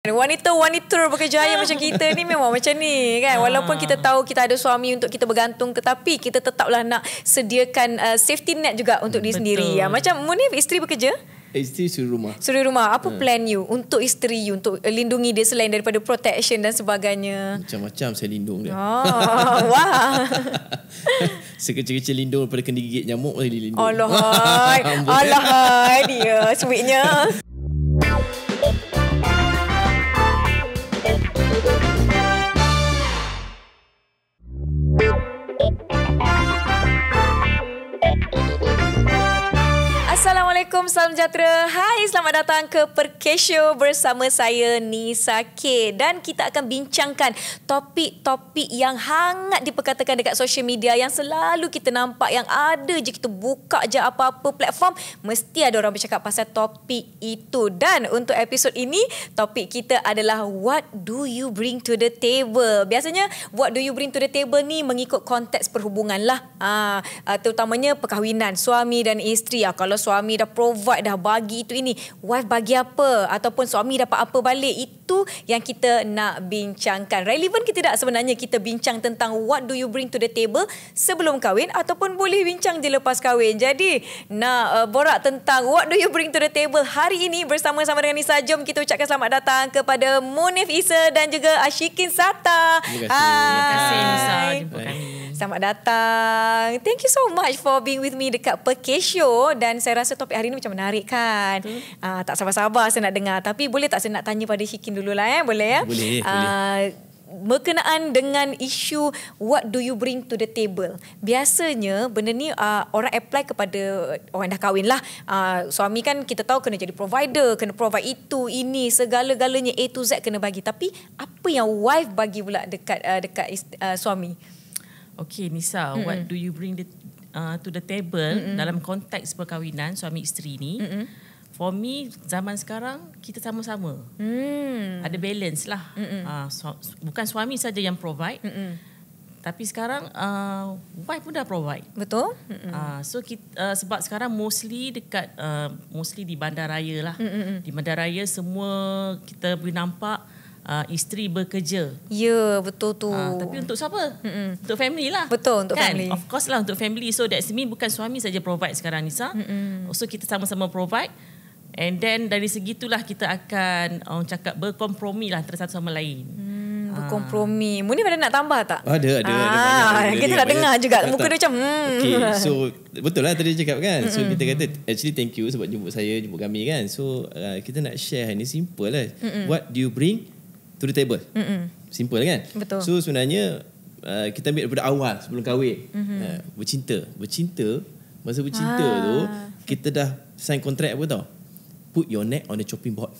Kan? Wanita-wanita berkejaya macam kita ni memang macam ni kan. Ah. Walaupun kita tahu kita ada suami untuk kita bergantung tetapi kita tetaplah nak sediakan uh, safety net juga untuk diri sendiri. Ya. Macam Munif isteri bekerja? Isteri suri rumah. Suri rumah. Apa ha. plan you untuk isteri you untuk lindungi dia selain daripada protection dan sebagainya? Macam-macam saya lindung dia. Oh, wah. Sekecil-kecil lindung daripada kena gigit nyamuk saya lindung. Alahai. Alahai dia. Sweetnya. Assalamualaikum, salam sejahtera. Hai, selamat datang ke Perkesho bersama saya Nisa K. Dan kita akan bincangkan topik-topik yang hangat diperkatakan dekat social media yang selalu kita nampak yang ada je kita buka je apa-apa platform, mesti ada orang bercakap pasal topik itu. Dan untuk episod ini, topik kita adalah What do you bring to the table? Biasanya, what do you bring to the table ni mengikut konteks perhubungan lah. Ha, terutamanya perkahwinan suami dan isteri. Ah, kalau suami dah provide dah bagi itu ini wife bagi apa ataupun suami dapat apa balik itu itu yang kita nak bincangkan. relevant ke tidak sebenarnya kita bincang tentang what do you bring to the table sebelum kahwin ataupun boleh bincang je lepas kahwin. Jadi nak uh, borak tentang what do you bring to the table hari ini bersama-sama dengan Nisa. Jom kita ucapkan selamat datang kepada Munif Isa dan juga Ashikin Sata. Terima kasih. Terima kasih Nisa. Jumpa Selamat datang. Thank you so much for being with me dekat Perkes Show. Dan saya rasa topik hari ini macam menarik kan. Uh, tak sabar-sabar saya nak dengar. Tapi boleh tak saya nak tanya pada Shikin dululah eh boleh ya eh? boleh, uh, boleh ah, berkenaan dengan isu what do you bring to the table biasanya benda ni uh, orang apply kepada orang yang dah kahwin lah uh, suami kan kita tahu kena jadi provider kena provide itu ini segala-galanya A to Z kena bagi tapi apa yang wife bagi pula dekat uh, dekat uh, suami Okay Nisa mm-hmm. what do you bring the, uh, to the table mm-hmm. dalam konteks perkahwinan suami isteri ni mm-hmm. For me zaman sekarang kita sama-sama. Hmm. Ada balance lah. Ha, ah, su- bukan suami saja yang provide. Mm-mm. Tapi sekarang uh, wife pun dah provide. Betul? Mm-mm. Uh, so kita, uh, sebab sekarang mostly dekat uh, mostly di bandaraya lah. Mm-mm. Di bandaraya semua kita boleh nampak uh, isteri bekerja. Ya, yeah, betul tu. Uh, tapi untuk siapa? Mm-mm. Untuk family lah. Betul, untuk kan? family. Of course lah untuk family. So that's mean bukan suami saja provide sekarang Nisa. Mm-mm. So kita sama-sama provide. And then dari segitulah kita akan orang cakap berkompromi lah antara satu sama lain. Hmm, ah. berkompromi. Ha. Munif ada nak tambah tak? Ada, ada. Ah, ada kita dah dengar juga. Tak Muka tak. dia macam... Hmm. Okay, so betul lah tadi cakap kan. So Mm-mm. kita kata actually thank you sebab jumpa saya, jumpa kami kan. So uh, kita nak share ni simple lah. What do you bring to the table? Mm-mm. Simple kan? Betul. So sebenarnya uh, kita ambil daripada awal sebelum kahwin. Mm-hmm. Uh, bercinta. Bercinta, masa bercinta ah. tu kita dah sign kontrak apa tau? put your neck on the chopping board.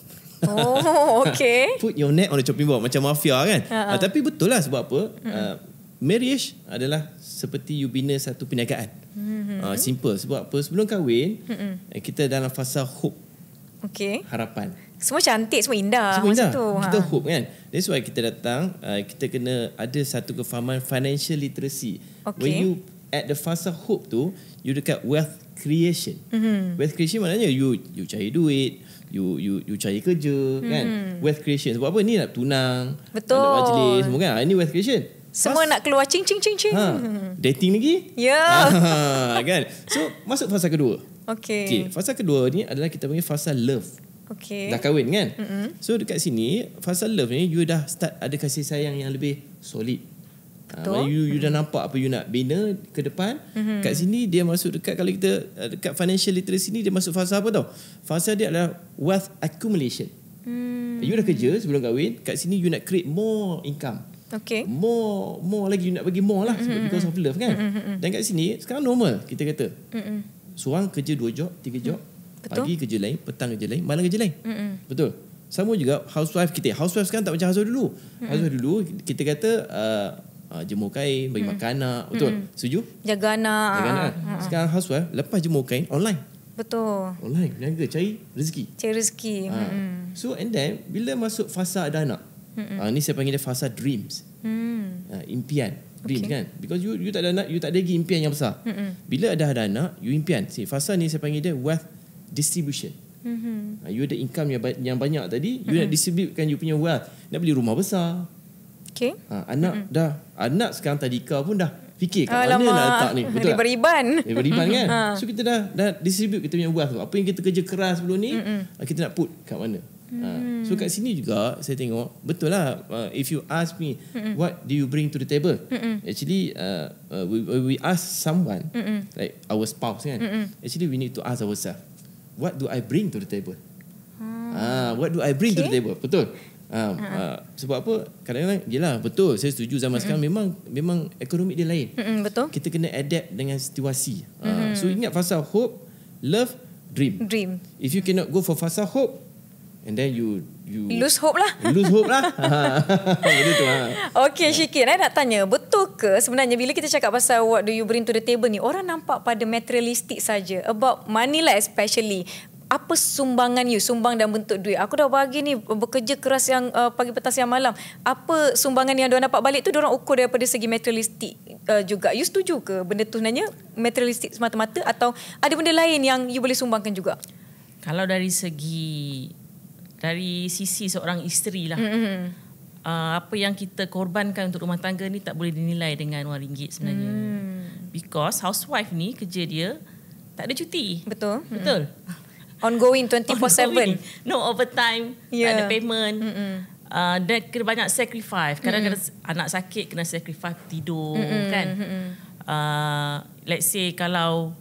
Oh, okay. put your neck on the chopping board macam mafia kan. Uh-huh. Uh, tapi betul lah sebab apa? Uh, marriage adalah seperti you bina satu perniagaan. Uh, simple sebab apa? Sebelum kahwin, uh-huh. kita dalam fasa hope. Okay. Harapan. Semua cantik, semua indah. Semua indah. tu. Ha. Kita ha. hope kan. That's why kita datang, uh, kita kena ada satu kefahaman financial literacy. Okay. When you at the fasa hope tu, you dekat wealth creation. Mm-hmm. Wealth creation maknanya you you cari duit, you you you cari kerja kan? mm-hmm. kan. Wealth creation sebab apa ni nak tunang. Betul. Nak majlis semua kan. Ah, ini wealth creation. Semua Pas- nak keluar cing cing cing cing. Ha. Dating lagi? Ya. Yeah. kan. So masuk fasa kedua. Okay. okay. Fasa kedua ni adalah kita panggil fasa love. Okay. Dah kahwin kan? Mm-hmm. So dekat sini fasa love ni you dah start ada kasih sayang yang lebih solid. Betul. Uh, you you dah nampak apa you nak bina ke depan. Hmm. Kat sini dia masuk dekat kalau kita eh, dekat financial literacy ni dia masuk fasa apa tau? Fasa dia adalah wealth accumulation. Hmm. You dah kerja sebelum kahwin, kat sini you nak create more income. Okay. More more lagi you nak bagi more lah sebab mm-hmm. because mhm. of love kan. Mm-hmm. Dan kat sini sekarang normal kita kata. Mm-hmm. Seorang kerja dua job, tiga mhm. job. Mm. Pagi kerja lain, petang kerja lain, malam kerja lain. Mm-hmm. Betul. Sama juga housewife kita. Housewife sekarang tak macam housewife dulu. Mm-hmm. Housewife dulu kita kata uh, uh, jemur kain, bagi hmm. makan anak, betul? Hmm. Setuju? Jaga anak. Jaga anak. Hmm. Sekarang housewife lepas jemur kain online. Betul. Online, niaga cari rezeki. Cari rezeki. Ha. Hmm. So and then bila masuk fasa ada anak. Hmm. Uh, ni saya panggil dia fasa dreams. Hmm. Uh, impian. Dreams okay. kan Because you you tak ada anak You tak ada lagi impian yang besar mm Bila dah ada anak You impian See, Fasa ni saya panggil dia Wealth distribution mm-hmm. You ada income yang, banyak tadi You Mm-mm. nak hmm. distributekan You punya wealth Nak beli rumah besar Okay. Ha, anak mm-hmm. dah. Anak sekarang tadika pun dah fikir kat Alamak. mana lah nak letak ni. Betul Lebar iban. Lebar iban kan. Ha. So kita dah, dah distribute kita punya wealth tu. Apa yang kita kerja keras sebelum ni, mm-hmm. kita nak put kat mana. Ha. Mm. So kat sini juga saya tengok, betul lah. Uh, if you ask me, mm-hmm. what do you bring to the table? Mm-hmm. Actually, uh, uh, we, we ask someone, mm-hmm. like our spouse kan. Mm-hmm. Actually, we need to ask ourselves, what do I bring to the table? Ah, ah what do I bring okay. to the table? Betul. Ah, ha, ha. Ha, sebab apa? Kadang-kadang yalah betul saya setuju zaman mm sekarang memang memang ekonomi dia lain. mm betul. Kita kena adapt dengan situasi. Mm-hmm. so ingat fasa hope, love, dream. Dream. If you cannot go for fasa hope and then you you lose hope lah. Lose hope lah. Jadi tu ha. Okey ya. Syikin, saya nak tanya, betul ke sebenarnya bila kita cakap pasal what do you bring to the table ni, orang nampak pada materialistik saja about money lah especially apa sumbangan you sumbang dan bentuk duit aku dah bagi ni bekerja keras yang uh, pagi petang siang malam apa sumbangan yang diorang dapat balik tu diorang ukur daripada segi materialistik uh, juga you setuju ke benda tu nanya materialistik semata-mata atau ada benda lain yang you boleh sumbangkan juga kalau dari segi dari sisi seorang isteri lah mm-hmm. uh, apa yang kita korbankan untuk rumah tangga ni tak boleh dinilai dengan wang ringgit sebenarnya mm. because housewife ni kerja dia tak ada cuti betul betul mm-hmm. Ongoing 24-7 ongoing. No overtime yeah. Tak ada payment Dan mm-hmm. uh, kena banyak sacrifice Kadang-kadang mm-hmm. Anak sakit Kena sacrifice Tidur mm-hmm. Kan mm-hmm. Uh, Let's say Kalau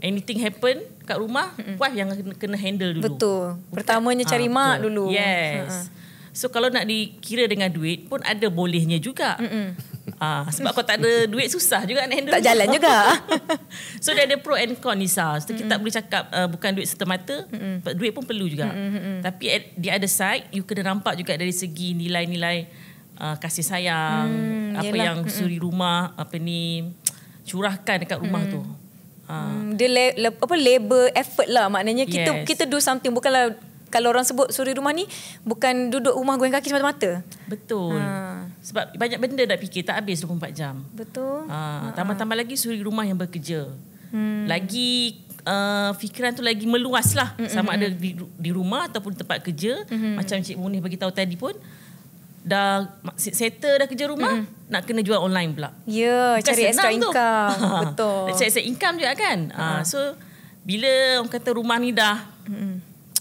Anything happen Kat rumah mm-hmm. Wife yang kena, kena handle dulu Betul Pertamanya cari uh, mak betul. dulu Yes uh-huh. So kalau nak dikira dengan duit Pun ada bolehnya juga Hmm Ah, sebab kau tak ada duit susah juga nak handle. Tak jalan juga. so dia ada pro and con Nisa. So, kita mm-hmm. tak boleh cakap uh, bukan duit semata mm-hmm. duit pun perlu juga. Mm-hmm. Tapi at the other side you kena nampak juga dari segi nilai-nilai uh, kasih sayang, mm, apa yelah. yang suri rumah, apa ni curahkan dekat rumah ah. mm tu. Uh, dia le- le- apa labor effort lah maknanya kita yes. kita do something bukanlah kalau orang sebut suri rumah ni bukan duduk rumah goyang kaki semata-mata. Betul. Ha. Sebab banyak benda nak fikir tak habis 24 jam. Betul. Ha. Tambah-tambah lagi suri rumah yang bekerja. Hmm. Lagi uh, fikiran tu lagi meluas lah mm-hmm. sama ada di, di rumah ataupun tempat kerja mm-hmm. macam Cik Munih bagi tahu tadi pun dah settle dah kerja rumah mm. nak kena jual online pula. Ya, yeah, cari extra income. Tu. Betul. Cari extra income juga kan. Uh-huh. Uh, so bila orang kata rumah ni dah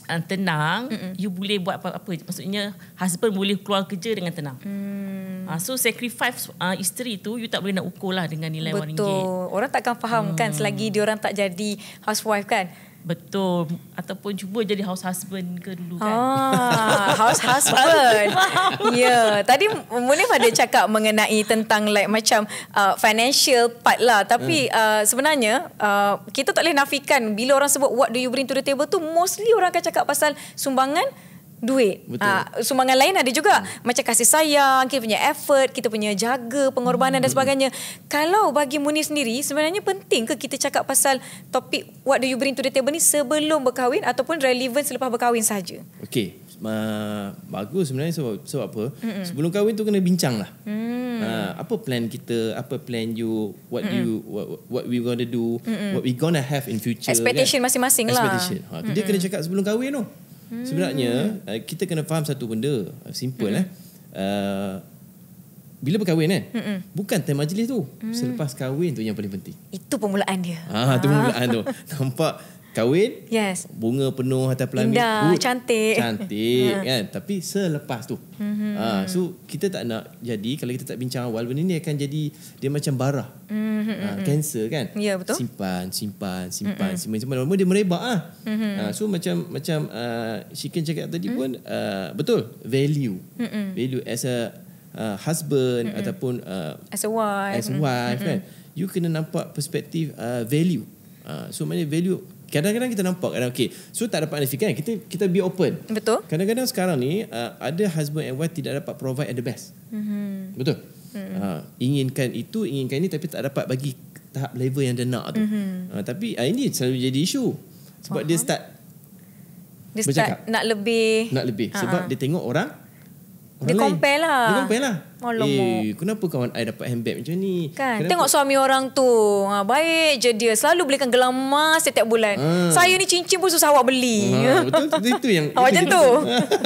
uh, tenang Mm-mm. you boleh buat apa-apa maksudnya husband boleh keluar kerja dengan tenang mm. uh, so sacrifice uh, isteri tu you tak boleh nak ukur lah dengan nilai RM1 betul orang takkan faham mm. kan hmm. selagi dia orang tak jadi housewife kan Betul. Ataupun cuba jadi house husband ke dulu kan. Ah, house husband. ya. Yeah. Tadi Munif ada cakap mengenai tentang like macam uh, financial part lah. Tapi hmm. uh, sebenarnya uh, kita tak boleh nafikan bila orang sebut what do you bring to the table tu mostly orang akan cakap pasal sumbangan duit. Uh, sumbangan lain ada juga hmm. macam kasih sayang, kita punya effort, kita punya jaga, pengorbanan hmm. dan sebagainya. Kalau bagi Muni sendiri sebenarnya penting ke kita cakap pasal topik what do you bring to the table ni sebelum berkahwin ataupun relevant selepas berkahwin saja? Okey. Uh, bagus sebenarnya sebab, sebab apa Mm-mm. sebelum kahwin tu kena bincang lah mm. uh, apa plan kita apa plan you what Mm-mm. you what, what we gonna do Mm-mm. what we gonna have in future expectation kan? masing-masing expectation. lah expectation ha, dia kena cakap sebelum kahwin tu Hmm. Sebenarnya eh, kita kena faham satu benda eh, simple hmm. eh. Uh, bila berkahwin eh? Mm-mm. Bukan time majlis tu. Mm. Selepas kahwin tu yang paling penting. Itu permulaan dia. Ah, itu permulaan tu. Nampak kahwin yes bunga penuh atas pelamin indah good. cantik cantik Yeah, kan tapi selepas tu mm-hmm. ha, so kita tak nak jadi kalau kita tak bincang awal benda ni akan jadi dia macam barah, mm-hmm. ha, cancer kan ya yeah, betul simpan simpan simpan mm-hmm. simpan lama dia merebak ah mm-hmm. ha, so macam macam uh, chicken cakap tadi mm-hmm. pun uh, betul value mm-hmm. value as a uh, husband mm-hmm. ataupun uh, as a wife as a wife mm-hmm. kan you kena nampak perspektif uh, value uh, so maknanya value Kadang-kadang kita nampak kadang okay. So tak dapat unifikan kan? Kita kita be open. Betul. Kadang-kadang sekarang ni uh, ada husband and wife tidak dapat provide at the best. Mm-hmm. Betul. Mm-hmm. Uh, inginkan itu, inginkan ini tapi tak dapat bagi tahap level yang dia nak tu. Mm-hmm. Uh, tapi uh, ini selalu jadi isu. Sebab Faham. dia start dia start bercakap. nak lebih nak lebih uh-huh. sebab dia tengok orang dia lain. compare lah. Dia compare lah. Eh, kenapa kawan I dapat handbag macam ni? Kan, tengok suami orang tu. Ha, baik je dia. Selalu belikan gelang emas setiap bulan. Ha. Saya ni cincin pun susah awak beli. Ha, betul, itu yang... Awak ha, macam tu.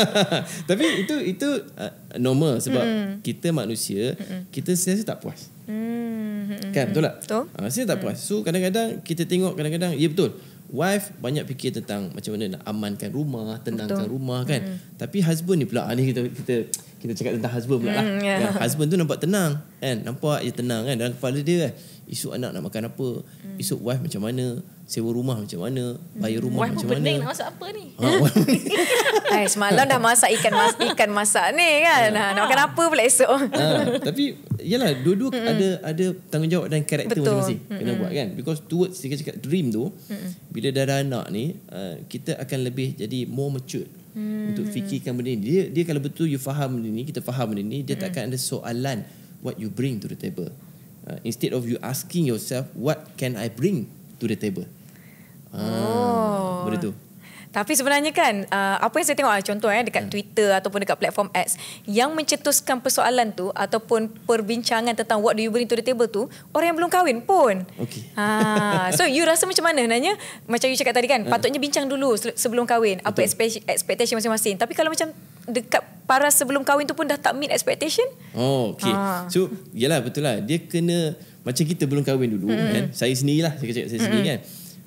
Tapi itu itu uh, normal sebab mm. kita manusia, Mm-mm. kita sentiasa tak puas. Mm-hmm. Kan, betul tak? Betul. Ha, sentiasa tak puas. So, kadang-kadang kita tengok, kadang-kadang, ya betul wife banyak fikir tentang macam mana nak amankan rumah, tenangkan Betul. rumah kan. Mm. Tapi husband ni pula ah, ni kita kita kita cakap tentang husband pula lah. Mm, yeah. Kan? Husband tu nampak tenang kan. Nampak dia tenang kan dalam kepala dia kan. Esok anak nak makan apa? Mm. Esok wife macam mana? Sewa rumah macam mana? Mm. Bayar rumah wife macam mana? Wife pening nak masak apa ni? Ha, Ay, eh, semalam dah masak ikan mas ikan masak ni kan. Ha, ha. Nak makan apa pula esok? Ha, tapi Yalah dua-dua mm-hmm. ada ada tanggungjawab dan karakter Betul. masing-masing mm-hmm. kena buat kan because towards kita cakap dream tu mm-hmm. bila dah ada anak ni uh, kita akan lebih jadi more mature hmm untuk fikirkan benda ni dia dia kalau betul you faham benda ni kita faham benda ni dia mm-hmm. tak ada soalan what you bring to the table uh, instead of you asking yourself what can i bring to the table uh, oh benda tu tapi sebenarnya kan uh, apa yang saya tengok uh, contoh eh dekat hmm. Twitter ataupun dekat platform X yang mencetuskan persoalan tu ataupun perbincangan tentang what do you bring to the table tu orang yang belum kahwin pun. Okey. Ha so you rasa macam mana nanya macam you cakap tadi kan hmm. patutnya bincang dulu sebelum kahwin apa Betul. expectation masing-masing. Tapi kalau macam dekat para sebelum kahwin tu pun dah tak meet expectation? Oh okey. Ha. So yalah betul lah dia kena macam kita belum kahwin dulu hmm. kan. Saya sendirilah saya cakap saya sendiri hmm. kan.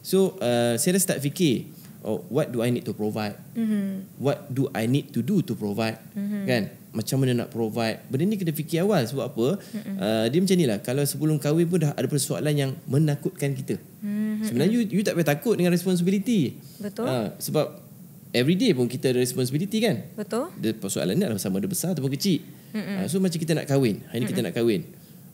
So uh, saya dah start fikir oh what do i need to provide mm-hmm. what do i need to do to provide mm-hmm. kan macam mana nak provide benda ni kena fikir awal sebab apa mm-hmm. uh, dia macam ni lah. kalau sebelum kahwin pun dah ada persoalan yang menakutkan kita mm-hmm. sebenarnya you, you tak payah takut dengan responsibility betul uh, sebab day pun kita ada responsibility kan betul the persoalan ni adalah sama ada besar ataupun kecil mm-hmm. uh, so macam kita nak kahwin hari ni mm-hmm. kita nak kahwin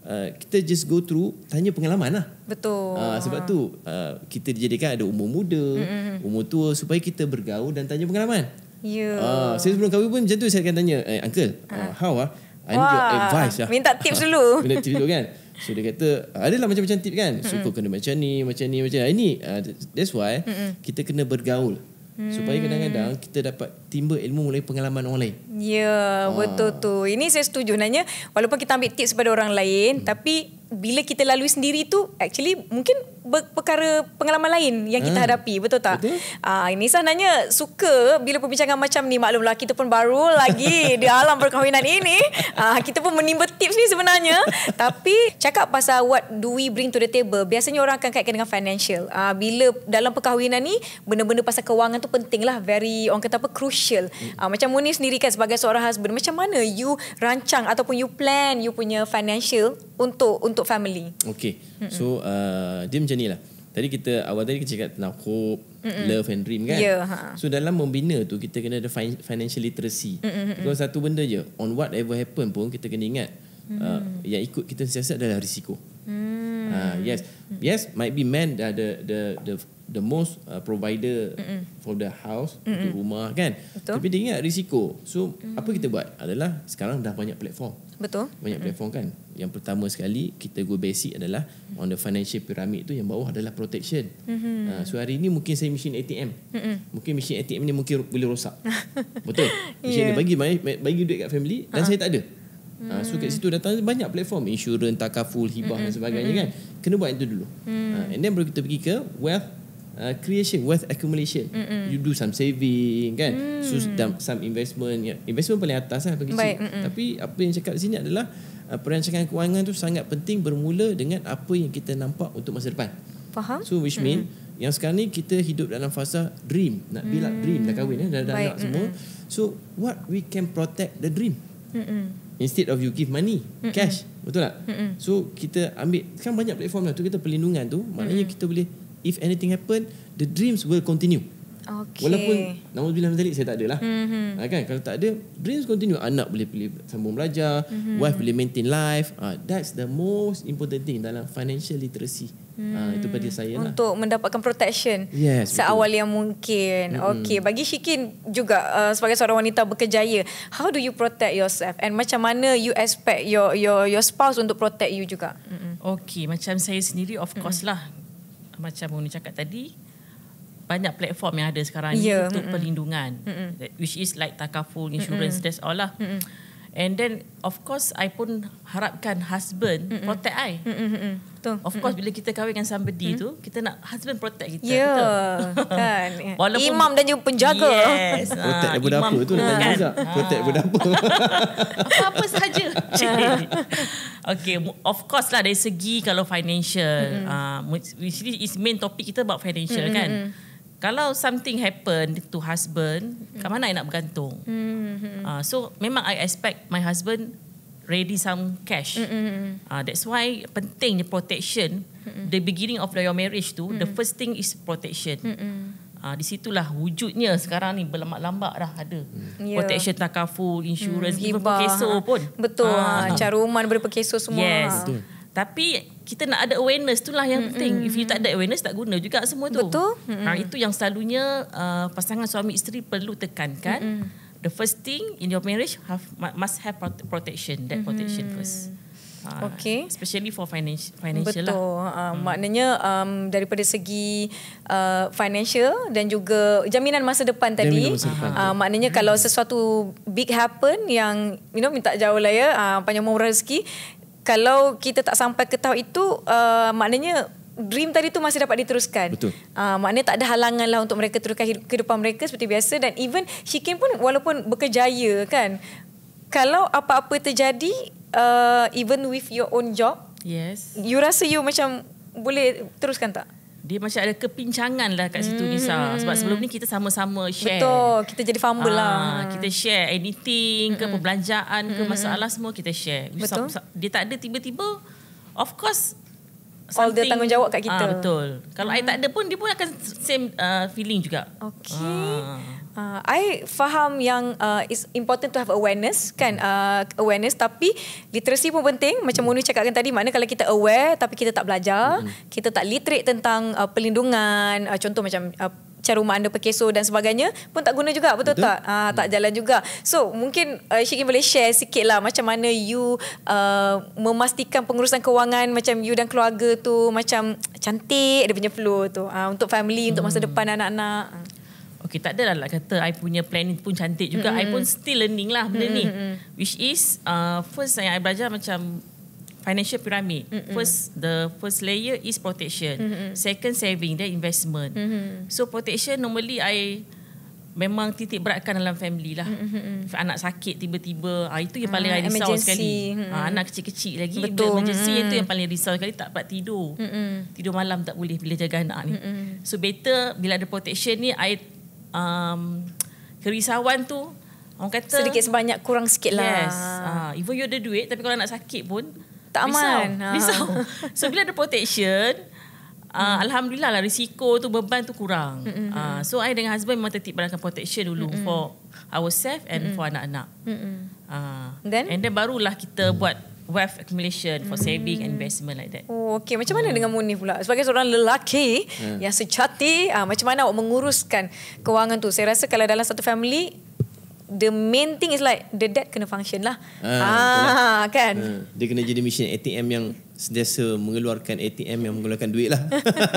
uh, kita just go through tanya pengalaman lah. Betul. Uh, sebab tu uh, kita dijadikan ada umur muda, mm-hmm. umur tua supaya kita bergaul dan tanya pengalaman. Ya. Yeah. Uh, saya sebelum kahwin pun macam tu saya akan tanya, eh, Uncle, uh, how ah? I need Wah, your advice lah. Minta tips dulu. minta tips dulu kan. So dia kata, adalah macam-macam tips kan. Suka mm-hmm. kena macam ni, macam ni, macam ni. Ini, uh, that's why mm-hmm. kita kena bergaul. Supaya hmm. kadang-kadang kita dapat timba ilmu mulai pengalaman orang lain. Ya, ha. betul tu. Ini saya setuju. Nanya, walaupun kita ambil tips kepada orang lain, hmm. tapi bila kita lalui sendiri tu actually mungkin perkara pengalaman lain yang kita hmm. hadapi betul tak ah ini sebenarnya suka bila perbincangan macam ni maklumlah kita pun baru lagi di alam perkahwinan ini aa, ah, kita pun menimba tips ni sebenarnya tapi cakap pasal what do we bring to the table biasanya orang akan kaitkan dengan financial ah bila dalam perkahwinan ni benda-benda pasal kewangan tu penting lah very orang kata apa crucial hmm. aa, ah, macam Muni sendiri kan sebagai seorang husband macam mana you rancang ataupun you plan you punya financial untuk untuk untuk family. Okay. Mm-mm. So, uh, dia macam ni lah. Tadi kita, awal tadi kita cakap tentang hope, Mm-mm. love and dream kan? Yeah, ha. So, dalam membina tu, kita kena ada financial literacy. Kalau satu benda je, on whatever happen pun, kita kena ingat uh, mm. yang ikut kita siasat adalah risiko. Mm. Uh, yes. Yes, might be man, uh, the, the, the the most uh, provider Mm-mm. for the house Mm-mm. untuk rumah kan Betul. tapi dia ingat risiko so mm. apa kita buat adalah sekarang dah banyak platform Betul. banyak Mm-mm. platform kan yang pertama sekali kita go basic adalah on the financial pyramid tu yang bawah adalah protection mm-hmm. uh, so hari ni mungkin saya mesin ATM Mm-mm. mungkin mesin ATM ni mungkin boleh rosak betul mesin yeah. ni bagi bagi duit kat family dan uh-huh. saya tak ada Ha, so kat mm. situ datang banyak platform insurans takaful hibah mm-hmm. dan sebagainya mm-hmm. kan kena buat itu dulu mm. ha, and then baru kita pergi ke wealth Uh, creation wealth accumulation mm-hmm. you do some saving kan mm. so some investment ya, investment paling atas lah Baik, mm-hmm. tapi apa yang cakap di sini adalah uh, perancangan kewangan tu sangat penting bermula dengan apa yang kita nampak untuk masa depan faham so which mean mm-hmm. yang sekarang ni kita hidup dalam fasa dream nak bilak mm. dream dah kahwin ya, dah dah anak semua mm-hmm. so what we can protect the dream mm-hmm. instead of you give money mm-hmm. cash betul tak mm-hmm. so kita ambil kan banyak platform lah tu kita perlindungan tu maknanya mm-hmm. kita boleh if anything happen the dreams will continue okay. walaupun namun bila mazalik saya tak ada lah mm-hmm. Ha, kan kalau tak ada dreams continue anak boleh, boleh sambung belajar mm-hmm. wife boleh maintain life uh, that's the most important thing dalam financial literacy ha, Mm Hmm. Ha, itu pada saya lah. Untuk mendapatkan protection yes, seawal betul. yang mungkin. Hmm. Okey, bagi Shikin juga uh, sebagai seorang wanita berkejaya, how do you protect yourself and macam mana you expect your your your spouse untuk protect you juga? Mm hmm. Okay. macam saya sendiri of course hmm. lah macam Uni cakap tadi banyak platform yang ada sekarang yeah. ni ya, untuk Mm-mm. perlindungan Mm-mm. which is like takaful insurance Mm-mm. that's all lah Mm-mm. and then of course I pun harapkan husband Mm-mm. protect I Mm-mm. Betul. Of course bila kita kahwin dengan somebody hmm? tu, kita nak husband protect kita. Ya. Yeah. Kan. Walaupun imam dan juga penjaga. Yes. Ha, protect daripada apa tu nak kan? juga. Protect daripada apa. Apa-apa saja. okay, of course lah dari segi kalau financial, mm uh, which is main topic kita about financial mm-hmm. kan. Kalau something happen to husband, mm kat mana I nak bergantung? Mm-hmm. Uh, so memang I expect my husband ready some cash. Mm-hmm. Uh, that's why penting the protection. Mm-hmm. The beginning of your marriage tu, mm-hmm. the first thing is protection. Mm-hmm. Uh, di situlah wujudnya sekarang ni berlambak-lambak dah ada. Yeah. Protection takaful, insurance, mm, even perkeso ha. pun. Betul. Ah, ha. Ha. Caruman daripada perkeso semua. Yes. Ha. Tapi kita nak ada awareness tu lah yang mm-hmm. penting. If you tak ada awareness tak guna juga semua tu. Betul. Mm-hmm. Ha, itu yang selalunya uh, pasangan suami isteri perlu tekankan. Mm-hmm the first thing in your marriage have must have protection that mm-hmm. protection first ah, Okay, especially for financial, financial Betul. lah. Betul. Uh, hmm. Maknanya um, daripada segi uh, financial dan juga jaminan masa depan tadi. Jaminan Masa depan. Uh, maknanya hmm. kalau sesuatu big happen yang you know minta jauh lah ya, uh, panjang umur rezeki. Kalau kita tak sampai ke tahap itu, uh, maknanya dream tadi tu masih dapat diteruskan. Betul. Uh, maknanya tak ada halangan lah untuk mereka teruskan hidup, kehidupan mereka seperti biasa dan even Shikin pun walaupun berkejaya kan. Kalau apa-apa terjadi uh, even with your own job. Yes. You rasa you macam boleh teruskan tak? Dia macam ada kepincangan lah kat situ Nisa. Hmm. Sebab sebelum ni kita sama-sama share. Betul. Kita jadi fumble uh, lah. Ah, kita share anything ke hmm. perbelanjaan ke hmm. masalah semua kita share. Betul. Dia tak ada tiba-tiba of course all the tanggungjawab kat kita. Ah, betul. Kalau saya hmm. tak ada pun, dia pun akan same uh, feeling juga. Okay. Saya ah. uh, faham yang uh, it's important to have awareness, kan? Uh, awareness. Tapi literasi pun penting. Macam Munu cakapkan tadi, mana kalau kita aware tapi kita tak belajar, hmm. kita tak literate tentang uh, perlindungan. Uh, contoh macam... Uh, Cari rumah anda perkeso dan sebagainya pun tak guna juga betul, betul. tak ha, hmm. tak jalan juga so mungkin uh, Syikin boleh share sikit lah macam mana you uh, memastikan pengurusan kewangan macam you dan keluarga tu macam cantik ada punya flow tu uh, untuk family hmm. untuk masa hmm. depan anak-anak Okay, tak adalah lah kata I punya planning pun cantik juga. Mm-hmm. I hmm. pun still learning lah benda hmm ni. Hmm, Which is, uh, first yang I belajar macam financial pyramid. Mm-mm. First, the first layer is protection. Mm-mm. Second, saving, then investment. Mm-hmm. So protection normally I memang titik beratkan dalam family lah. Mm-hmm. Anak sakit tiba-tiba, ah itu yang ah, paling ah, I risau emergency. sekali. Mm-hmm. Ah, anak kecil-kecil lagi, Betul. emergency mm-hmm. itu yang paling risau sekali tak dapat tidur. Mm-hmm. Tidur malam tak boleh bila jaga anak ni. Mm-hmm. So better bila ada protection ni I um, kerisauan tu orang kata sedikit sebanyak kurang sikit lah. Yes. Ah, even you ada duit tapi kalau anak sakit pun tak aman. Ha. Risau. Ha. So bila ada protection, uh, alhamdulillah lah risiko tu beban tu kurang. Uh, so I dengan husband memang tetap berikan protection dulu Mm-mm. for ourselves and Mm-mm. for anak-anak. Uh, then? And then barulah kita buat wealth accumulation for mm. saving and investment like that. Oh, okay. Macam mana dengan Munif pula? Sebagai seorang lelaki yeah. yang sejati, uh, macam mana awak menguruskan kewangan tu? Saya rasa kalau dalam satu family, the main thing is like the dad kena function lah. Ha, ah, ah, kan? Ha, dia kena jadi mesin ATM yang sentiasa mengeluarkan ATM yang mengeluarkan duit lah.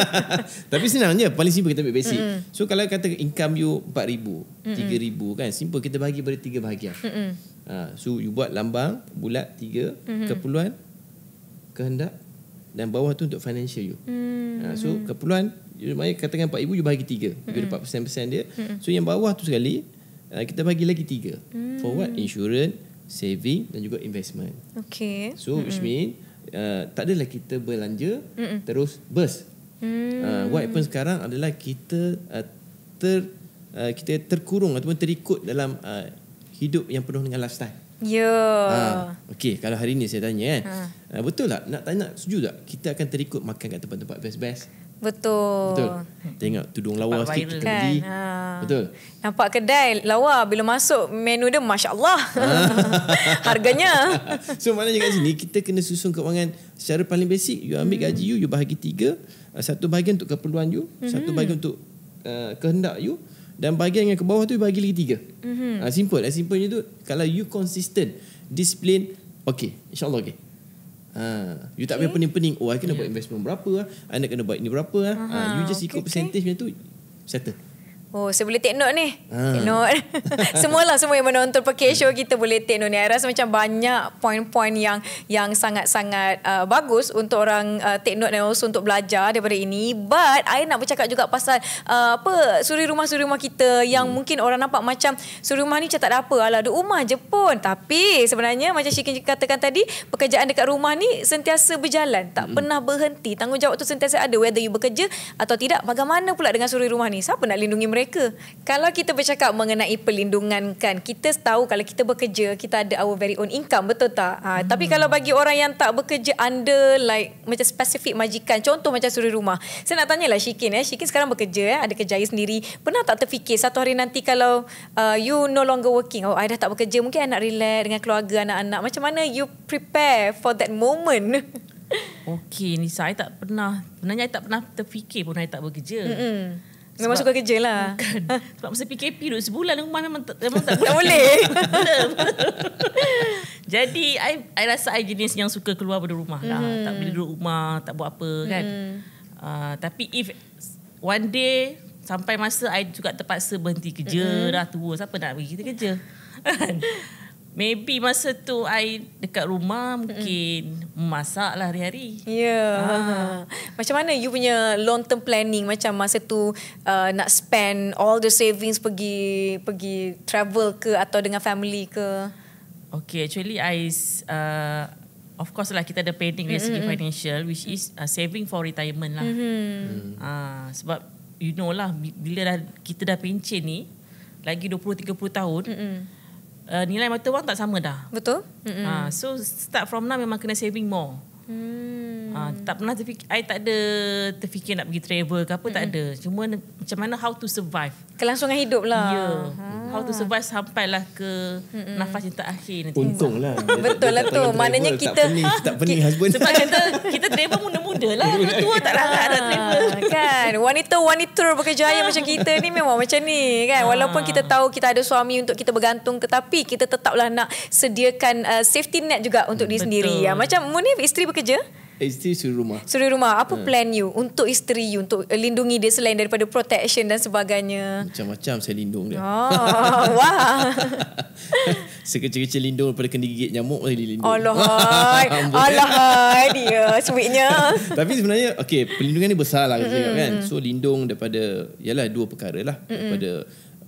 Tapi senangnya Paling simple kita ambil basic. Mm. So kalau kata income you RM4,000, RM3,000 kan. Simple kita bagi pada tiga bahagian. Ha, so you buat lambang bulat tiga Mm-mm. keperluan kehendak dan bawah tu untuk financial you. Mm-hmm. Ha, so keperluan you katakan RM4,000 you bagi tiga. Mm-hmm. You dapat persen-persen dia. Mm-hmm. So yang bawah tu sekali uh, kita bagi lagi tiga hmm. for what insurance saving dan juga investment okay so mm which hmm. mean uh, tak adalah kita belanja mm terus burst hmm. uh, what happen sekarang adalah kita uh, ter uh, kita terkurung ataupun terikut dalam uh, hidup yang penuh dengan lifestyle Yeah. Ya. Ha, okay, kalau hari ni saya tanya kan. Ha. Uh, betul tak? Nak tanya, setuju tak? Kita akan terikut makan kat tempat-tempat best-best. Betul. Betul. Tengok tudung lawa Nampak sikit kita kan, beli. Ha. Betul. Nampak kedai lawa bila masuk menu dia masya-Allah. Ha. Harganya. so maknanya kat sini kita kena susun kewangan secara paling basic. You ambil hmm. gaji you you bahagi tiga. Ah, satu bahagian untuk keperluan you, hmm. satu bahagian untuk uh, kehendak you dan bahagian yang ke bawah tu you bagi lagi tiga. Hmm. Ha, simple. simple je tu kalau you consistent, disiplin, okay, insyaallah okay. Ha, you tak payah okay. pening-pening. Oh, I kena yeah. buat ya. investment berapa lah. I nak kena buat ini berapa lah. Uh-huh. Ha, you just ikut okay. percentage macam tu. Settle. Oh, saya boleh take note ni. Hmm. Take note. Semualah semua yang menonton pakai show kita boleh take note ni. Saya rasa macam banyak point-point yang yang sangat-sangat uh, bagus untuk orang uh, take note dan also untuk belajar daripada ini. But, saya nak bercakap juga pasal uh, apa suri rumah-suri rumah kita yang hmm. mungkin orang nampak macam suri rumah ni macam tak ada apa. Alah, ada rumah je pun. Tapi sebenarnya macam Syikin katakan tadi, pekerjaan dekat rumah ni sentiasa berjalan. Tak hmm. pernah berhenti. Tanggungjawab tu sentiasa ada. Whether you bekerja atau tidak, bagaimana pula dengan suri rumah ni? Siapa nak lindungi mereka? mereka. Kalau kita bercakap mengenai perlindungan kan, kita tahu kalau kita bekerja, kita ada our very own income, betul tak? Ha, hmm. Tapi kalau bagi orang yang tak bekerja under like macam specific majikan, contoh macam suri rumah. Saya nak tanyalah Syikin, ya. Eh. Syikin sekarang bekerja, ya, ada kerjaya sendiri. Pernah tak terfikir satu hari nanti kalau uh, you no longer working, oh, I dah tak bekerja, mungkin I nak relax dengan keluarga, anak-anak. Macam mana you prepare for that moment? Okey ni saya tak pernah sebenarnya saya tak pernah terfikir pun saya tak bekerja. Mm-mm. Memang sebab suka kerja lah. Bukan. sebab masa PKP tu sebulan rumah memang tak, memang tak, tak boleh. Jadi, I, I rasa I jenis yang suka keluar dari rumah lah. Mm. Tak boleh duduk rumah, tak buat apa kan. Uh, tapi if one day sampai masa I juga terpaksa berhenti kerja, mm. dah tua, siapa nak pergi kita kerja. Mhm. Maybe masa tu I dekat rumah hmm. mungkin mm-hmm. masak lah hari-hari. Ya. Yeah. Ha. Macam mana you punya long term planning macam masa tu uh, nak spend all the savings pergi pergi travel ke atau dengan family ke? Okay actually I uh, of course lah kita ada planning dari mm-hmm. segi financial which is uh, saving for retirement lah. Mm-hmm. Uh, sebab you know lah bila dah, kita dah pencen ni lagi 20-30 tahun mm-hmm uh, nilai mata wang tak sama dah. Betul. Uh, so start from now memang kena saving more. Hmm. Uh, tak pernah terfikir, I tak ada terfikir nak pergi travel ke apa, Mm-mm. tak ada. Cuma macam mana how to survive. Kelangsungan hidup lah. Ya. Yeah. Ha. How to survive sampailah ke Mm-mm. nafas yang terakhir nanti. Untung lah. Betul lah tu. Maknanya kita... Tak pening, tak pening husband. Sebab kita, kita travel muda-muda lah. Tua tak larat ada travel. Ah, kan wanita-wanita berkejaya ah. macam kita ni memang macam ni kan ah. walaupun kita tahu kita ada suami untuk kita bergantung tetapi kita tetaplah nak sediakan uh, safety net juga untuk diri sendiri ya. macam Munif isteri bekerja Isteri suri rumah Suri rumah Apa uh. plan you Untuk isteri you Untuk lindungi dia Selain daripada protection Dan sebagainya Macam-macam saya lindung dia oh, Wah Sekecil-kecil lindung Daripada kena gigit nyamuk Saya lindung Alahai Alahai Dia sweetnya Tapi sebenarnya Okay Pelindungan ni besar lah mm-hmm. kan? So lindung daripada Yalah dua perkara lah mm-hmm. Daripada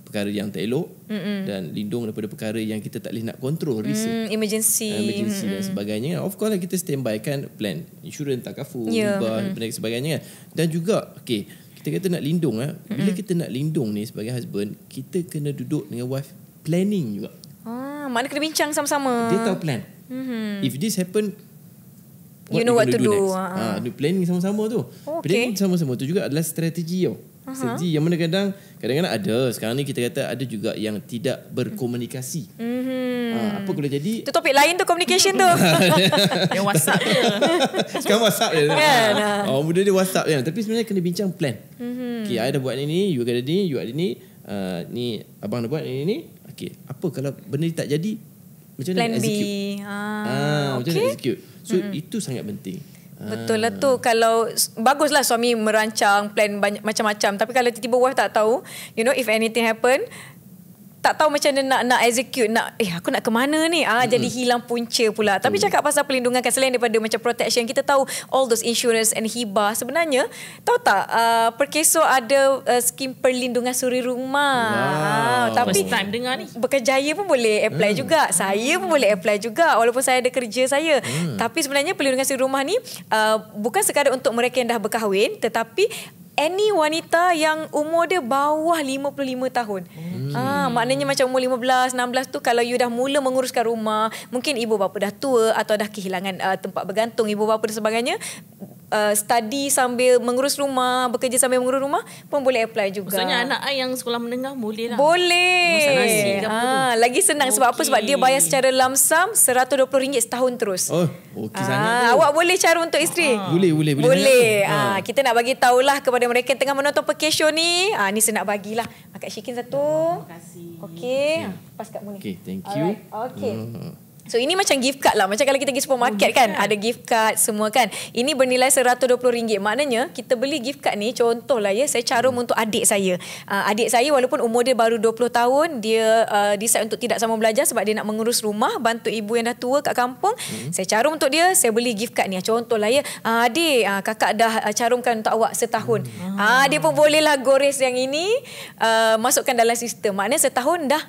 perkara yang tak elok Mm-mm. dan lindung daripada perkara yang kita tak boleh nak kontrol mm, risk mm, emergency ah, emergency Mm-mm. dan sebagainya of course lah, kita standby kan plan insurans tak kafu yeah. Ya, benda sebagainya kan dan juga okey kita kata nak lindung ah bila Mm-mm. kita nak lindung ni sebagai husband kita kena duduk dengan wife planning juga ah mana kena bincang sama-sama dia tahu plan mm-hmm. if this happen what you know what to do, do. ah ha, planning sama-sama tu oh, okay. planning sama-sama tu juga adalah strategi tau Sedih uh-huh. yang mana kadang Kadang-kadang ada Sekarang ni kita kata Ada juga yang tidak berkomunikasi mm-hmm. ha, Apa kalau jadi Itu topik lain tu Communication tu Yang whatsapp je Sekarang whatsapp je yeah, kan? ah, Oh muda dia whatsapp je Tapi sebenarnya kena bincang plan mm-hmm. Okay I dah buat ni ni You kena ni You ada ni uh, Ni abang dah buat ni ni Okay Apa kalau benda ni tak jadi Macam mana nak execute Plan B ah, ah, okay. Macam mana nak execute So mm-hmm. itu sangat penting Betul lah tu. Kalau baguslah suami merancang plan banyak macam-macam tapi kalau tiba-tiba wife tak tahu, you know if anything happen, tak tahu macam mana nak nak execute nak eh aku nak ke mana ni ah hmm. jadi hilang punca pula hmm. tapi cakap pasal perlindungan kan selain daripada macam protection kita tahu all those insurance and hibah sebenarnya tahu tak uh, ah, perkeso ada uh, skim perlindungan suri rumah ah, wow. ah, tapi first time dengar ni bekerjaya pun boleh apply hmm. juga saya hmm. pun boleh apply juga walaupun saya ada kerja saya hmm. tapi sebenarnya perlindungan suri rumah ni uh, bukan sekadar untuk mereka yang dah berkahwin tetapi any wanita yang umur dia bawah 55 tahun hmm. Okay. Hmm. Ah, ha, maknanya macam umur 15, 16 tu kalau you dah mula menguruskan rumah, mungkin ibu bapa dah tua atau dah kehilangan uh, tempat bergantung ibu bapa dan sebagainya, uh, study sambil mengurus rumah, bekerja sambil mengurus rumah pun boleh apply juga. Maksudnya anak saya yang sekolah menengah boleh lah. Boleh. Ha, lagi senang okay. sebab apa? Sebab dia bayar secara lamsam RM120 setahun terus. Oh, okey ha, sangat. awak boleh cara untuk isteri? Ha. Boleh, boleh, boleh. Boleh. Ha. ha. kita nak bagi tahulah kepada mereka yang tengah menonton pekesho ni. Ha, ni saya nak bagilah. Kak Syikin satu. terima kasih. Okey. Okay. Pas kat Muni. Okey, thank you. Alright. Okay. Uh. So ini macam gift card lah. Macam kalau kita pergi supermarket kan. Mm-hmm. Ada gift card semua kan. Ini bernilai RM120. Maknanya kita beli gift card ni. Contoh lah ya. Saya carum mm-hmm. untuk adik saya. Uh, adik saya walaupun umur dia baru 20 tahun. Dia uh, decide untuk tidak sama belajar. Sebab dia nak mengurus rumah. Bantu ibu yang dah tua kat kampung. Mm-hmm. Saya carum untuk dia. Saya beli gift card ni. Ah, Contoh lah ya. Uh, adik uh, kakak dah carumkan untuk awak setahun. Mm-hmm. Uh, dia pun bolehlah gores yang ini. Uh, masukkan dalam sistem. Maknanya setahun dah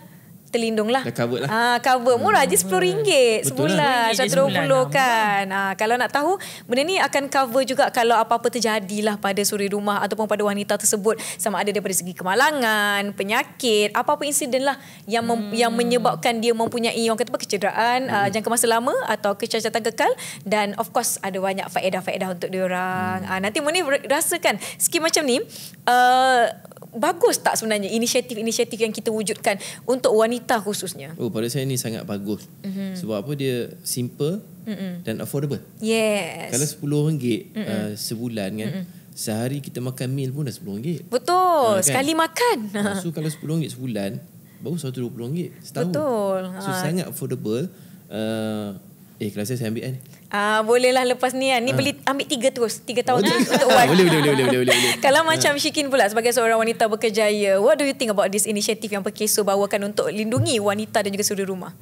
terlindung lah. Dah lah. Ah, cover. Murah hmm. Lah. je RM10 Betul sebulan. RM120 lah. kan. Ah, kalau nak tahu, benda ni akan cover juga kalau apa-apa terjadilah pada suri rumah ataupun pada wanita tersebut. Sama ada daripada segi kemalangan, penyakit, apa-apa insiden lah yang, hmm. yang menyebabkan dia mempunyai orang kata kecederaan ah, hmm. uh, jangka masa lama atau kecacatan kekal. Dan of course ada banyak faedah-faedah untuk diorang. Hmm. Ah, nanti Murni rasakan skim macam ni uh, bagus tak sebenarnya inisiatif-inisiatif yang kita wujudkan untuk wanita khususnya? Oh, pada saya ini sangat bagus. Mm-hmm. Sebab apa dia simple mm-hmm. dan affordable. Yes. Kalau RM10 mm-hmm. uh, sebulan kan, mm-hmm. sehari kita makan meal pun dah RM10. Betul. Uh, kan? Sekali makan. Ha, so kalau RM10 sebulan, baru RM120 setahun. Betul. So ha. sangat affordable. Uh, eh, kalau saya ambil kan? Ah bolehlah lepas ni kan. Ni ah. beli ambil tiga terus. Tiga tahun terus oh, untuk wife. boleh, boleh, boleh, boleh, boleh, Kalau macam ah. Shikin pula sebagai seorang wanita berkejaya, what do you think about this initiative yang Perkeso bawakan untuk lindungi wanita dan juga suri rumah?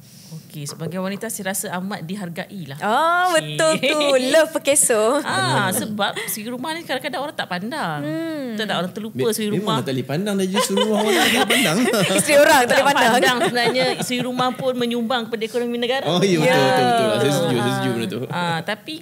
Okey, sebagai wanita saya rasa amat dihargai lah. Oh, ah, betul tu. Love Perkeso. ah, sebab suri rumah ni kadang-kadang orang tak pandang. Hmm. Betul tak orang terlupa Be- Isteri rumah Memang tak boleh pandang Dari isteri rumah orang Tak pandang Isteri orang tak boleh pandang, pandang Sebenarnya isteri rumah pun Menyumbang kepada ekonomi negara Oh ya yeah. betul betul, betul. Saya setuju benda tu ah, Tapi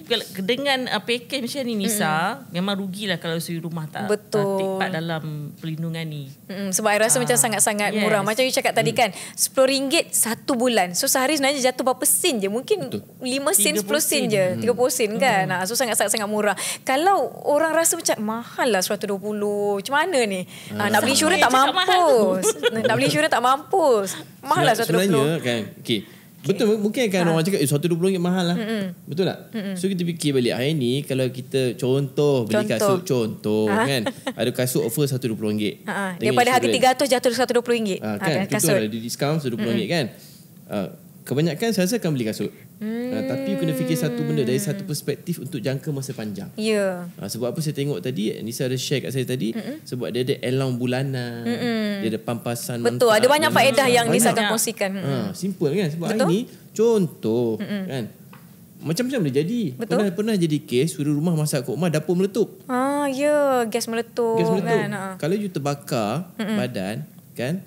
dengan uh, ah, Paket macam ni Nisa mm. Memang rugilah Kalau isteri rumah tak Betul tak Tepat dalam Pelindungan ni mm, Sebab saya rasa ah. macam Sangat-sangat yes. murah Macam you cakap tadi mm. kan RM10 satu bulan So sehari sebenarnya Jatuh berapa sen je Mungkin betul. 5 sen 10 sen, je mm. 30 sen kan mm. nah, So sangat-sangat murah Kalau orang rasa macam Mahal lah 120 aduh macam mana ni hmm. ah, nak beli insurans tak mampu nak beli insurans tak mampu mahal lah 120 sebenarnya kan okay. Betul okay. mungkin kan ha. orang cakap eh, RM120 mahal lah Mm-mm. Betul tak? Mm-mm. So kita fikir balik hari ni Kalau kita contoh beli contoh. kasut Contoh ha. kan Ada kasut offer RM120 ha. Daripada harga tiga 300 jatuh RM120 ha, kan? Kasut. ada discount RM120 kan Kebanyakan saya rasa akan beli kasut. Hmm. Uh, tapi you kena fikir satu benda dari satu perspektif untuk jangka masa panjang. Ya. Yeah. Uh, sebab apa saya tengok tadi, Nisa ada share kat saya tadi, Mm-mm. sebab dia ada elang bulanan, Mm-mm. dia ada pampasan Betul, mantap, ada banyak faedah yang Nisa akan kongsikan. Ha, uh, simple kan sebab Betul? hari ni contoh Mm-mm. kan. Macam-macam boleh jadi. Betul? Pernah pernah jadi kes suruh rumah masak kat rumah dapur meletup. Ah, ya, yeah. gas meletup. Gas meletup. Kan? Ah. Kalau you terbakar Mm-mm. badan kan,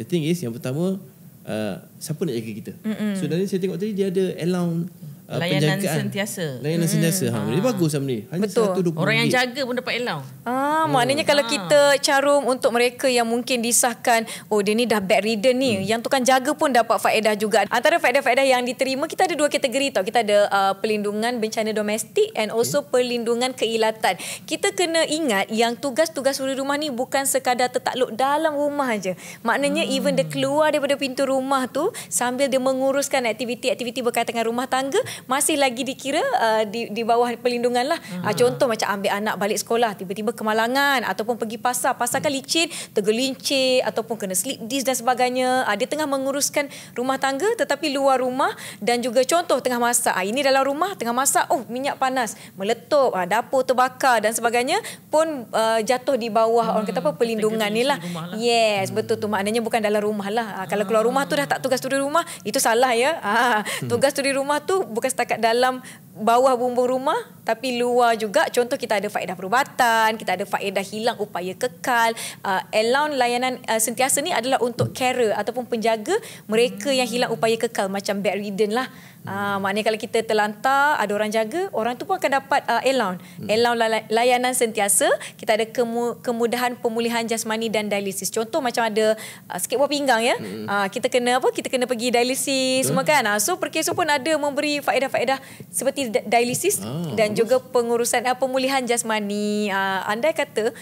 the thing is yang pertama Ah, siapa nak jaga kita. Mm-mm. So dari saya tengok tadi dia ada allowance uh, layanan sentiasa. Layanan hmm. sentiasa. Ha, ah. bagus sama Hanya Betul. Satu Orang ringgit. yang jaga pun dapat elau. Ah, oh. maknanya kalau ah. kita carum untuk mereka yang mungkin disahkan, oh dia ni dah bedridden ni. Hmm. Yang tukang jaga pun dapat faedah juga. Antara faedah-faedah yang diterima, kita ada dua kategori tau. Kita ada uh, perlindungan bencana domestik and also pelindungan keilatan. Kita kena ingat yang tugas-tugas suri rumah ni bukan sekadar tertakluk dalam rumah aja. Maknanya hmm. even dia keluar daripada pintu rumah tu sambil dia menguruskan aktiviti-aktiviti berkaitan dengan rumah tangga, masih lagi dikira uh, di, di bawah pelindungan lah. Uh, contoh macam ambil anak balik sekolah, tiba-tiba kemalangan ataupun pergi pasar, pasar kan licin, tergelincir ataupun kena sleep disc dan sebagainya. Uh, dia tengah menguruskan rumah tangga tetapi luar rumah dan juga contoh tengah masak. Uh, ini dalam rumah tengah masak, oh minyak panas, meletup, uh, dapur terbakar dan sebagainya pun uh, jatuh di bawah hmm, orang kata apa hmm, pelindungan ni Lah. Yes, hmm. betul tu maknanya bukan dalam rumah lah. Uh, kalau keluar rumah tu dah tak tugas turun rumah, itu salah ya. Uh, tugas turun rumah tu bukan setakat dalam bawah bumbung rumah tapi luar juga contoh kita ada faedah perubatan kita ada faedah hilang upaya kekal uh, allowance layanan uh, sentiasa ni adalah untuk carer ataupun penjaga mereka yang hilang upaya kekal macam bedridden lah Ah hmm. uh, maknanya kalau kita terlantar ada orang jaga, orang tu pun akan dapat uh, ah, allowance. Hmm. Allowance layanan sentiasa, kita ada kemu- kemudahan pemulihan jasmani dan dialisis. Contoh macam ada uh, ah, sakit buah pinggang ya. Hmm. Uh, kita kena apa? Kita kena pergi dialisis hmm. semua kan. Uh, so perkeso pun ada memberi faedah-faedah seperti dialisis ah, dan bagus. juga pengurusan uh, pemulihan jasmani. Uh, andai kata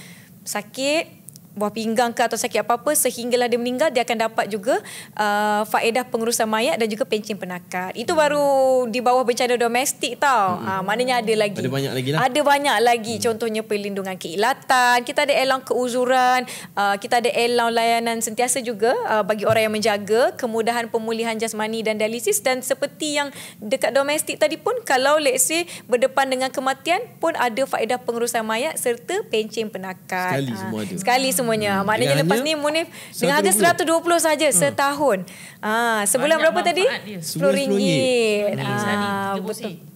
sakit buah pinggang ke atau sakit apa-apa sehinggalah dia meninggal dia akan dapat juga uh, faedah pengurusan mayat dan juga pencin penakat. Itu hmm. baru di bawah bencana domestik tau. Hmm. Ha, maknanya ada lagi. Ada banyak lagi lah. Ada banyak lagi. Hmm. Contohnya perlindungan keilatan, kita ada elang keuzuran, uh, kita ada elang layanan sentiasa juga uh, bagi orang yang menjaga, kemudahan pemulihan jasmani dan dialisis dan seperti yang dekat domestik tadi pun kalau let's say berdepan dengan kematian pun ada faedah pengurusan mayat serta pencin penakat. Sekali ha. semua ada. Sekali semua semuanya. Hmm. Maknanya Dengan lepas ni Munif dengan harga 120 saja hmm. setahun. Ah, sebulan Banyak berapa tadi? RM10. RM10. Ah,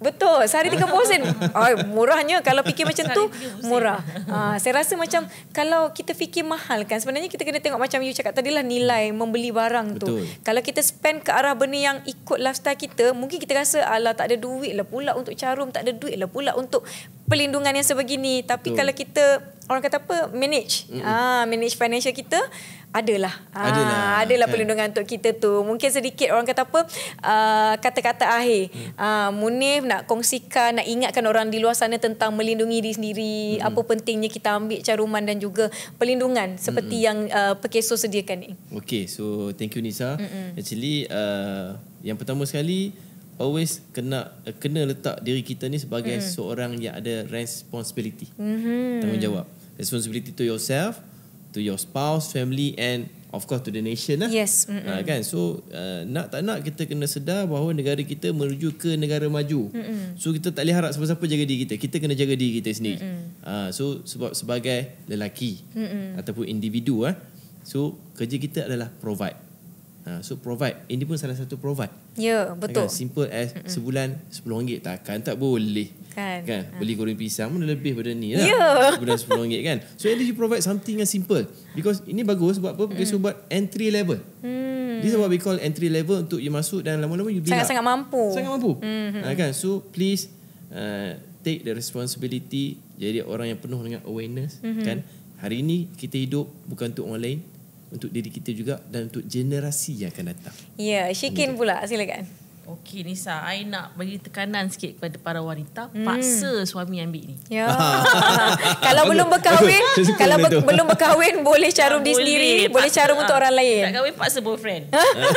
betul. Sehari 30 sen. Ay, murahnya kalau fikir macam tu, murah. Ah, saya rasa macam kalau kita fikir mahal kan, sebenarnya kita kena tengok macam you cakap tadi lah nilai membeli barang Betul. tu. Kalau kita spend ke arah benda yang ikut lifestyle kita, mungkin kita rasa ala tak ada duit lah pula untuk carum, tak ada duit lah pula untuk perlindungan yang sebegini tapi Betul. kalau kita orang kata apa manage mm-hmm. ah manage financial kita adalah adalah, ah, adalah kan. pelindungan untuk kita tu mungkin sedikit orang kata apa uh, kata-kata akhir mm. ah, Munif nak kongsikan nak ingatkan orang di luar sana tentang melindungi diri sendiri mm. apa pentingnya kita ambil caruman dan juga pelindungan seperti mm-hmm. yang uh, ah, Pekeso sediakan ni Okay so thank you Nisa mm-hmm. actually uh, yang pertama sekali always kena kena letak diri kita ni sebagai mm. seorang yang ada responsibility. Mm-hmm. Tanggungjawab. Responsibility to yourself, to your spouse, family and of course to the nation lah. Yes. Ha, kan? So uh, nak tak nak kita kena sedar bahawa negara kita menuju ke negara maju. Mm-hmm. So kita tak boleh harap siapa-siapa jaga diri kita. Kita kena jaga diri kita sendiri. Mm-hmm. Ha, so sebab sebagai lelaki mm-hmm. ataupun individu ah. Ha, so kerja kita adalah provide. Uh, so provide ini pun salah satu provide ya kan? betul kan? simple as Mm-mm. sebulan RM10 takkan tak boleh kan, kan? Ha. beli goreng pisang pun lebih daripada ni lah yeah. sebulan RM10 kan so at least you provide something yang simple because ini bagus buat apa because mm. you buat entry level mm. this is what we call entry level untuk you masuk dan lama-lama you build sangat-sangat mampu sangat mampu mm-hmm. ha, kan so please uh, take the responsibility jadi orang yang penuh dengan awareness mm-hmm. kan hari ini kita hidup bukan untuk orang lain untuk diri kita juga dan untuk generasi yang akan datang. Ya, yeah, Syikin untuk. pula silakan. Okey Nisa, I nak bagi tekanan sikit kepada para wanita, hmm. paksa suami ambil ni. Ya. kalau belum berkahwin, kalau be- belum berkahwin boleh carum di sendiri, paksa, boleh carum untuk orang lain. Tak kahwin paksa boyfriend.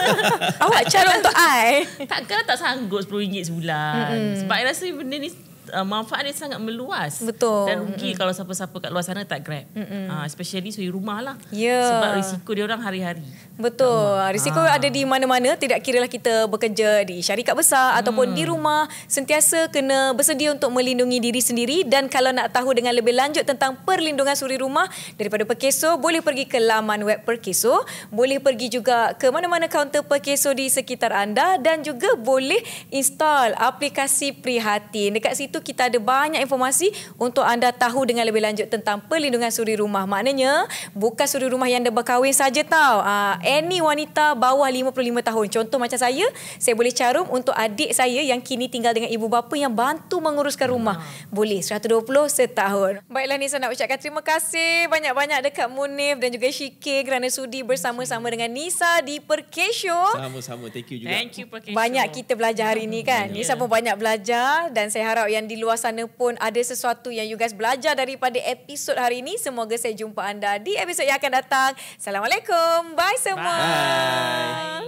Awak carum untuk I. Takkanlah tak sanggup RM10 sebulan. Hmm. Sebab I rasa benda ni uh, manfaat dia sangat meluas. Betul. Dan rugi Mm-mm. kalau siapa-siapa kat luar sana tak grab. Uh, especially suri rumah lah. Yeah. Sebab risiko dia orang hari-hari. Betul. Ah, risiko ha. ada di mana-mana tidak kira lah kita bekerja di syarikat besar hmm. ataupun di hmm. rumah sentiasa kena bersedia untuk melindungi diri sendiri dan kalau nak tahu dengan lebih lanjut tentang perlindungan suri rumah daripada Perkeso boleh pergi ke laman web Perkeso boleh pergi juga ke mana-mana kaunter Perkeso di sekitar anda dan juga boleh install aplikasi Prihatin. Dekat situ kita ada banyak informasi untuk anda tahu dengan lebih lanjut tentang perlindungan suri rumah. Maknanya bukan suri rumah yang anda berkahwin saja tahu. Ha. Ah, any wanita bawah 55 tahun. Contoh macam saya, saya boleh carum untuk adik saya yang kini tinggal dengan ibu bapa yang bantu menguruskan rumah. Hmm. Boleh 120 setahun. Baiklah Nisa nak ucapkan terima kasih banyak-banyak dekat Munif dan juga Syikir kerana sudi bersama-sama dengan Nisa di Perkesho. Sama-sama. Thank you juga. Thank you Perkesho. Banyak kita belajar hari ini kan. Yeah. Nisa pun banyak belajar dan saya harap yang di luar sana pun ada sesuatu yang you guys belajar daripada episod hari ini. Semoga saya jumpa anda di episod yang akan datang. Assalamualaikum. Bye semua semua. Bye.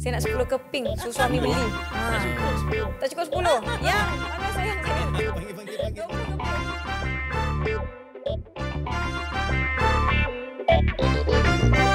Saya nak sepuluh keping. Susu suami beli. Ha. Tak cukup sepuluh? Ya. Mana saya?